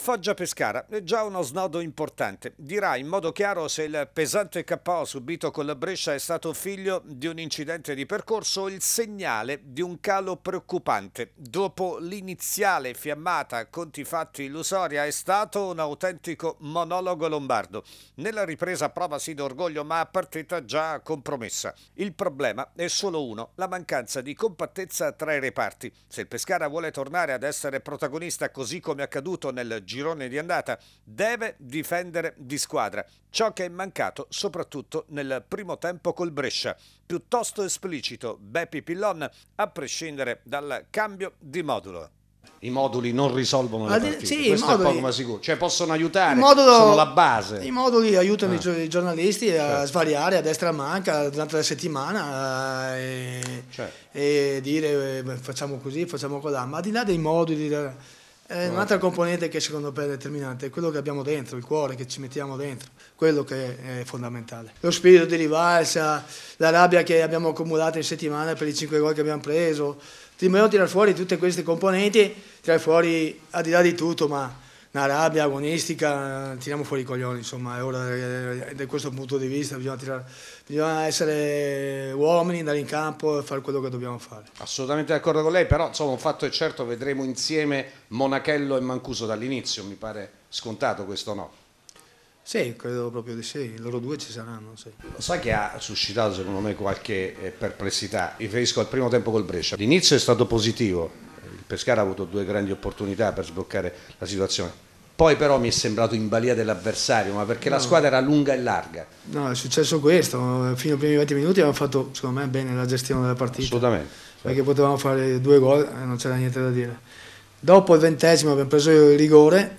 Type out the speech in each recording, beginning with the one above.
Foggia Pescara è già uno snodo importante. Dirà in modo chiaro se il pesante KO subito con la Brescia è stato figlio di un incidente di percorso o il segnale di un calo preoccupante. Dopo l'iniziale fiammata a conti fatti illusoria è stato un autentico monologo lombardo. Nella ripresa prova sì d'orgoglio ma a partita già compromessa. Il problema è solo uno, la mancanza di compattezza tra i reparti. Se il Pescara vuole tornare ad essere protagonista così come accaduto nel girone di andata, deve difendere di squadra, ciò che è mancato soprattutto nel primo tempo col Brescia. Piuttosto esplicito Beppi Pillon, a prescindere dal cambio di modulo i moduli non risolvono le partite, sì, questo moduli, è poco ma sicuro, cioè possono aiutare, modulo, sono la base. I moduli aiutano ah. i giornalisti a certo. svariare a destra manca durante la settimana eh, e, certo. e dire eh, facciamo così, facciamo quella, ma al di là dei moduli... Eh, un'altra componente che secondo me è determinante è quello che abbiamo dentro, il cuore che ci mettiamo dentro, quello che è fondamentale. Lo spirito di rivalsa, la rabbia che abbiamo accumulato in settimana per i 5 gol che abbiamo preso, Ti dobbiamo tirare fuori tutte queste componenti, tirare fuori al di là di tutto, ma una rabbia agonistica, tiriamo fuori i coglioni, insomma, è ora, da questo punto di vista bisogna, tirare, bisogna essere uomini, andare in campo e fare quello che dobbiamo fare. Assolutamente d'accordo con lei, però insomma un fatto è certo, vedremo insieme Monachello e Mancuso dall'inizio, mi pare scontato questo no? Sì, credo proprio di sì, loro due ci saranno. Sì. Lo sai che ha suscitato secondo me qualche eh, perplessità, mi riferisco al primo tempo col Brescia, l'inizio è stato positivo, Pescara ha avuto due grandi opportunità per sbloccare la situazione. Poi però mi è sembrato in balia dell'avversario, ma perché no. la squadra era lunga e larga. No, è successo questo, fino ai primi 20 minuti abbiamo fatto, secondo me, bene la gestione della partita. Assolutamente. Certo. Perché potevamo fare due gol e non c'era niente da dire. Dopo il ventesimo abbiamo preso il rigore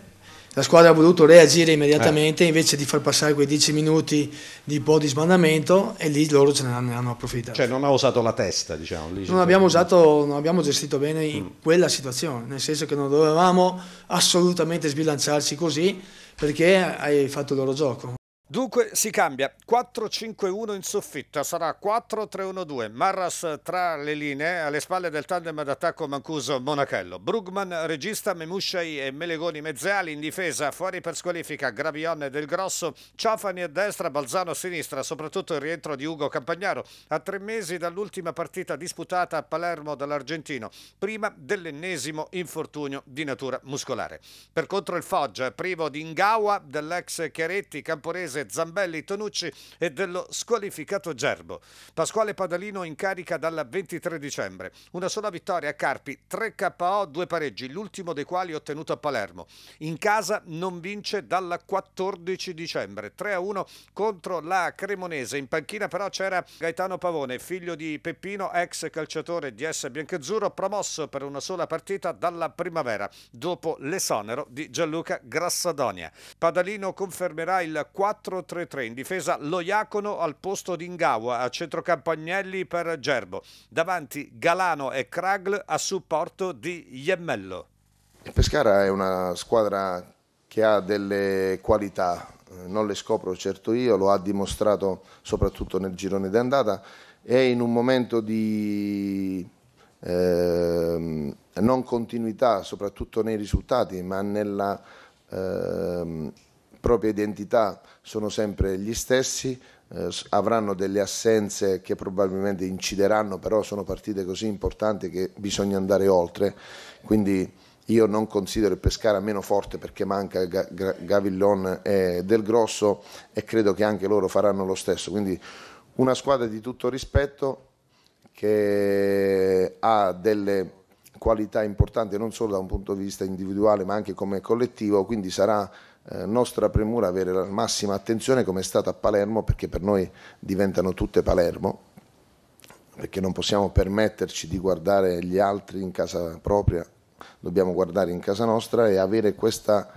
la squadra ha voluto reagire immediatamente eh. invece di far passare quei 10 minuti di un po' di sbandamento e lì loro ce ne hanno approfittato. Cioè non ha usato la testa, diciamo. Lì non, cioè, abbiamo usato, non abbiamo gestito bene mm. quella situazione, nel senso che non dovevamo assolutamente sbilanciarci così perché hai fatto il loro gioco. Dunque si cambia 4-5-1 in soffitta, sarà 4-3-1-2. Marras tra le linee, alle spalle del tandem d'attacco Mancuso-Monachello. Brugman, regista, Memusciai e Melegoni mezzali in difesa, fuori per squalifica Gravione del Grosso, Ciofani a destra, Balzano a sinistra, soprattutto il rientro di Ugo Campagnaro a tre mesi dall'ultima partita disputata a Palermo dall'Argentino, prima dell'ennesimo infortunio di natura muscolare. Per contro il Foggia, privo di Ngawa dell'ex Chiaretti, Camporese Conte, Zambelli, Tonucci e dello squalificato Gerbo. Pasquale Padalino in carica dal 23 dicembre. Una sola vittoria a Carpi, 3 KO, 2 pareggi, l'ultimo dei quali ottenuto a Palermo. In casa non vince dalla 14 dicembre, 3 a 1 contro la Cremonese. In panchina però c'era Gaetano Pavone, figlio di Peppino, ex calciatore di S. Biancazzurro, promosso per una sola partita dalla primavera, dopo l'esonero di Gianluca Grassadonia. Padalino confermerà il 4 4-3-3. In difesa Lo Iacono al posto di Ingawa, a centrocampagnelli per Gerbo. Davanti Galano e Kragl a supporto di Iemmello. Il Pescara è una squadra che ha delle qualità, eh, non le scopro certo io, lo ha dimostrato soprattutto nel girone d'andata, è in un momento di eh, non continuità soprattutto nei risultati ma nella eh, propria identità sono sempre gli stessi, eh, avranno delle assenze che probabilmente incideranno, però sono partite così importanti che bisogna andare oltre. Quindi io non considero il Pescara meno forte perché manca Gavillon e Del Grosso e credo che anche loro faranno lo stesso. Quindi una squadra di tutto rispetto che ha delle qualità importanti non solo da un punto di vista individuale ma anche come collettivo, quindi sarà eh, nostra premura avere la massima attenzione come è stata a Palermo perché per noi diventano tutte Palermo perché non possiamo permetterci di guardare gli altri in casa propria, dobbiamo guardare in casa nostra e avere questa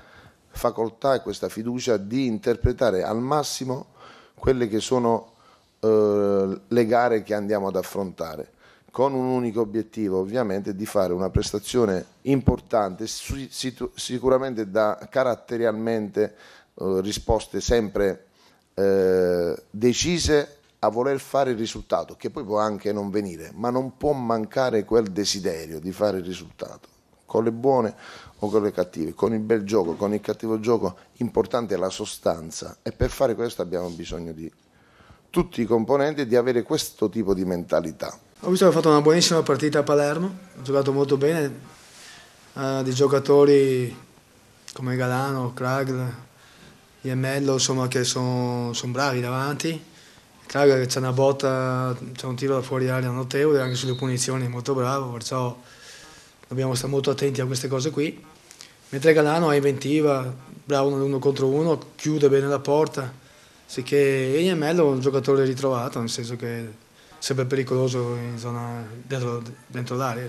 facoltà e questa fiducia di interpretare al massimo quelle che sono eh, le gare che andiamo ad affrontare con un unico obiettivo, ovviamente, di fare una prestazione importante, sicuramente da caratterialmente eh, risposte sempre eh, decise a voler fare il risultato, che poi può anche non venire, ma non può mancare quel desiderio di fare il risultato, con le buone o con le cattive, con il bel gioco, con il cattivo gioco, importante è la sostanza e per fare questo abbiamo bisogno di tutti i componenti e di avere questo tipo di mentalità. Ho visto che ha fatto una buonissima partita a Palermo, ha giocato molto bene, uh, di giocatori come Galano, Kragl, Iemello, insomma che sono son bravi davanti. Kragl che c'è una botta, c'è un tiro da fuori aria notevole, anche sulle punizioni è molto bravo, perciò dobbiamo stare molto attenti a queste cose qui. Mentre Galano è inventiva, bravo nell'uno contro uno, chiude bene la porta, sicché Iemello è un giocatore ritrovato, nel senso che sempre pericoloso zona, dentro, dentro l'area.